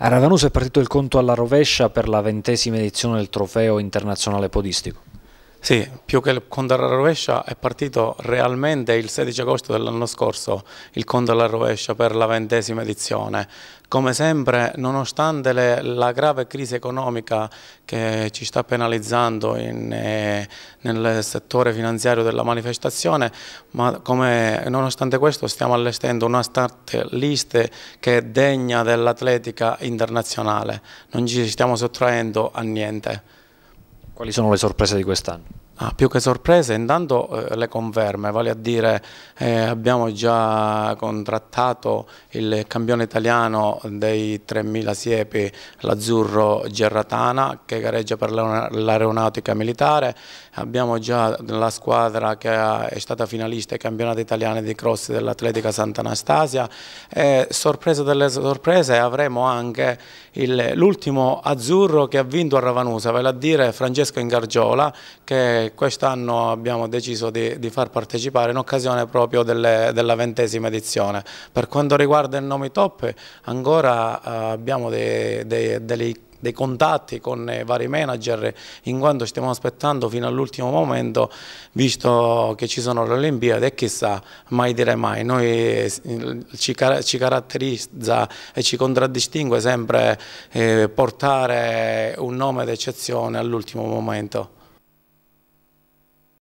A Ravanusa è partito il conto alla rovescia per la ventesima edizione del trofeo internazionale podistico. Sì, più che il conto alla rovescia è partito realmente il 16 agosto dell'anno scorso il conto alla rovescia per la ventesima edizione. Come sempre, nonostante le, la grave crisi economica che ci sta penalizzando in, eh, nel settore finanziario della manifestazione, ma come, nonostante questo stiamo allestendo una start list che è degna dell'atletica internazionale, non ci stiamo sottraendo a niente. Quali sono le sorprese di quest'anno? Ah, più che sorprese, intanto eh, le conferme, vale a dire eh, abbiamo già contrattato il campione italiano dei 3.000 siepi, l'azzurro Gerratana che gareggia per l'aeronautica militare, abbiamo già la squadra che è stata finalista ai campionati italiani di cross dell'Atletica Sant'Anastasia e sorpresa delle sorprese avremo anche l'ultimo azzurro che ha vinto a Ravanusa, vale a dire Francesco Ingargiola che quest'anno abbiamo deciso di, di, far partecipare in occasione proprio delle, della ventesima edizione. Per quanto riguarda il nome top, ancora eh, abbiamo dei, dei, dei dei contatti con i vari manager in quanto stiamo aspettando fino all'ultimo momento visto che ci sono le Olimpiadi e chissà mai dire mai noi eh, ci, ci caratterizza e ci contraddistingue sempre eh, portare un nome d'eccezione all'ultimo momento